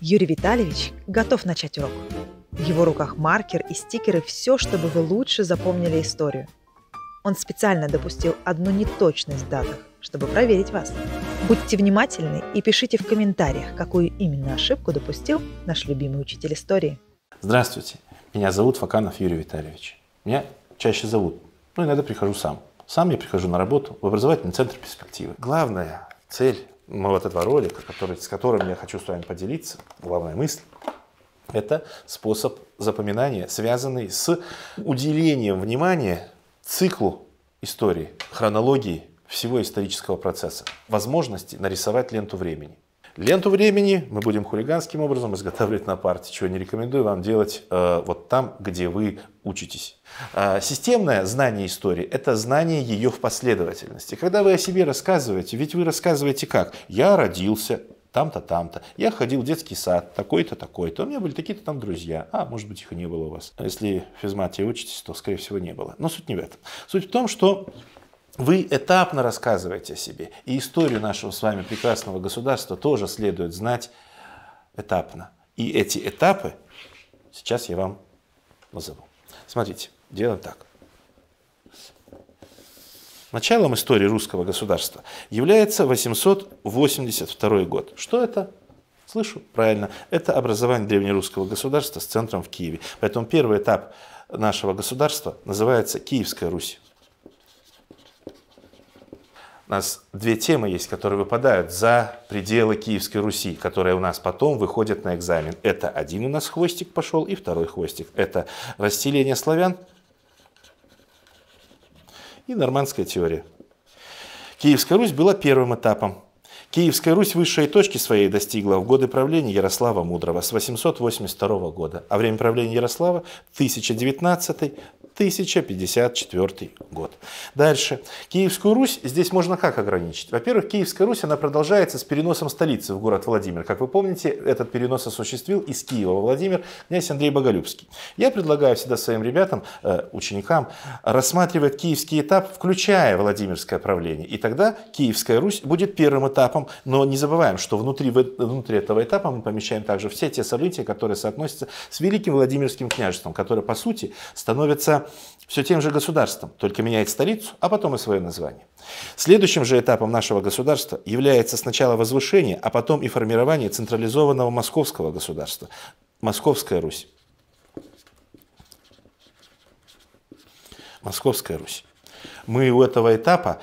Юрий Витальевич готов начать урок. В его руках маркер и стикеры – все, чтобы вы лучше запомнили историю. Он специально допустил одну неточность в датах, чтобы проверить вас. Будьте внимательны и пишите в комментариях, какую именно ошибку допустил наш любимый учитель истории. Здравствуйте, меня зовут Факанов Юрий Витальевич. Меня чаще зовут, но ну, иногда прихожу сам. Сам я прихожу на работу в образовательный центр перспективы. Главная цель мы вот этого ролика, который, с которым я хочу с вами поделиться, главная мысль, это способ запоминания, связанный с уделением внимания циклу истории, хронологии всего исторического процесса, возможности нарисовать ленту времени. Ленту времени мы будем хулиганским образом изготавливать на парте, чего не рекомендую вам делать э, вот там, где вы учитесь. Э, системное знание истории – это знание ее в последовательности. Когда вы о себе рассказываете, ведь вы рассказываете как? Я родился, там-то, там-то. Я ходил в детский сад, такой-то, такой-то. У меня были такие-то там друзья. А, может быть, их и не было у вас. Если в физмате учитесь, то, скорее всего, не было. Но суть не в этом. Суть в том, что вы этапно рассказываете о себе. И историю нашего с вами прекрасного государства тоже следует знать этапно. И эти этапы сейчас я вам назову. Смотрите, делаем так. Началом истории русского государства является 882 год. Что это? Слышу? Правильно. Это образование древнерусского государства с центром в Киеве. Поэтому первый этап нашего государства называется Киевская Русь у нас две темы есть, которые выпадают за пределы Киевской Руси, которые у нас потом выходят на экзамен. Это один у нас хвостик пошел, и второй хвостик. Это расселение славян и нормандская теория. Киевская Русь была первым этапом. Киевская Русь высшей точки своей достигла в годы правления Ярослава Мудрого с 882 года, а время правления Ярослава 1019 1054 год. Дальше. Киевскую Русь здесь можно как ограничить? Во-первых, Киевская Русь, она продолжается с переносом столицы в город Владимир. Как вы помните, этот перенос осуществил из Киева во Владимир князь Андрей Боголюбский. Я предлагаю всегда своим ребятам, э, ученикам, рассматривать киевский этап, включая Владимирское правление. И тогда Киевская Русь будет первым этапом, но не забываем, что внутри, внутри этого этапа мы помещаем также все те события, которые соотносятся с Великим Владимирским княжеством, которое, по сути, становится все тем же государством, только меняет столицу, а потом и свое название. Следующим же этапом нашего государства является сначала возвышение, а потом и формирование централизованного московского государства, Московская Русь. Московская Русь. Мы у этого этапа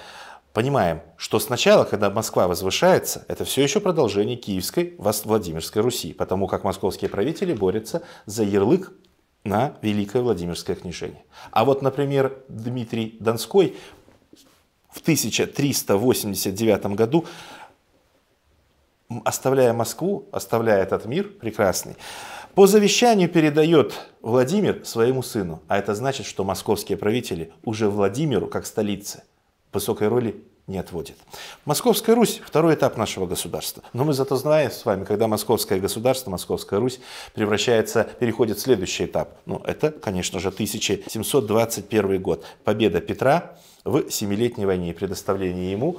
понимаем, что сначала, когда Москва возвышается, это все еще продолжение Киевской Владимирской Руси, потому как московские правители борются за ярлык на Великое Владимирское княжение. А вот, например, Дмитрий Донской в 1389 году, оставляя Москву, оставляя этот мир прекрасный, по завещанию передает Владимир своему сыну. А это значит, что московские правители уже Владимиру, как столице, высокой роли не отводит. Московская Русь – второй этап нашего государства. Но мы зато знаем с вами, когда московское государство, Московская Русь превращается, переходит в следующий этап. Ну, это, конечно же, 1721 год. Победа Петра в Семилетней войне и предоставление ему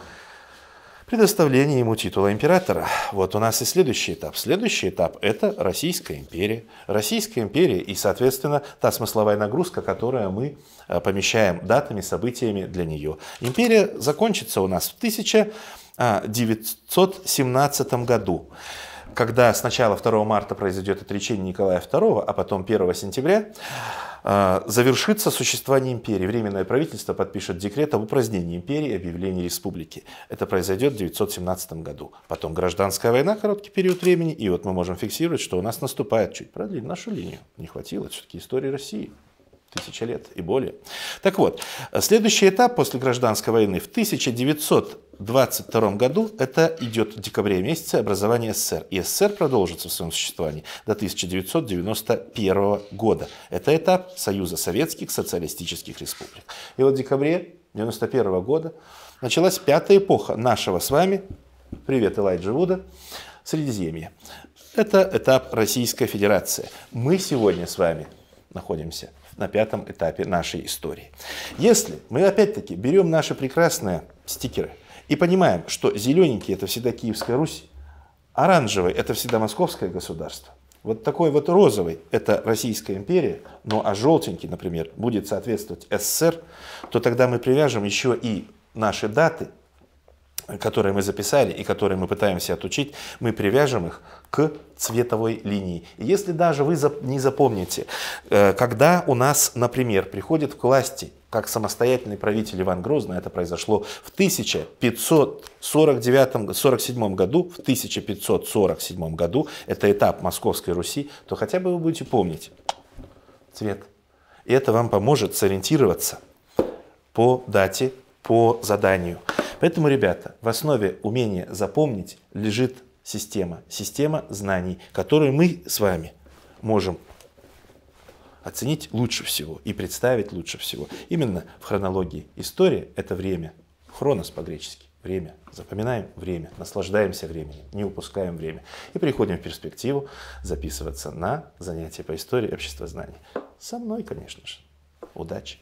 предоставление ему титула императора. Вот у нас и следующий этап. Следующий этап – это Российская империя. Российская империя и, соответственно, та смысловая нагрузка, которую мы э, помещаем датами, событиями для нее. Империя закончится у нас в 1917 а, году когда с начала 2 марта произойдет отречение Николая II, а потом 1 сентября, а, завершится существование империи. Временное правительство подпишет декрет об упразднении империи и объявлении республики. Это произойдет в 1917 году. Потом гражданская война, короткий период времени, и вот мы можем фиксировать, что у нас наступает, чуть продлить нашу линию, не хватило, все-таки истории России тысяча лет и более. Так вот, следующий этап после гражданской войны в 1900 22 году это идет в декабре месяце образование СССР. И СССР продолжится в своем существовании до 1991 года. Это этап Союза Советских Социалистических Республик. И вот в декабре 1991 года началась пятая эпоха нашего с вами, привет, Элайджа Вуда, Средиземья. Это этап Российской Федерации. Мы сегодня с вами находимся на пятом этапе нашей истории. Если мы опять-таки берем наши прекрасные стикеры – и понимаем, что зелененький – это всегда Киевская Русь, оранжевый – это всегда Московское государство. Вот такой вот розовый – это Российская империя, ну а желтенький, например, будет соответствовать СССР, то тогда мы привяжем еще и наши даты, которые мы записали и которые мы пытаемся отучить, мы привяжем их к цветовой линии. И если даже вы не запомните, э, когда у нас, например, приходит к власти как самостоятельный правитель Иван Грозный, это произошло в 1547 году, в 1547 году, это этап Московской Руси, то хотя бы вы будете помнить цвет. И это вам поможет сориентироваться по дате, по заданию. Поэтому, ребята, в основе умения запомнить лежит система, система знаний, которую мы с вами можем оценить лучше всего и представить лучше всего. Именно в хронологии истории это время, хронос по-гречески, время. Запоминаем время, наслаждаемся временем, не упускаем время. И приходим в перспективу записываться на занятия по истории общества знаний. Со мной, конечно же. Удачи!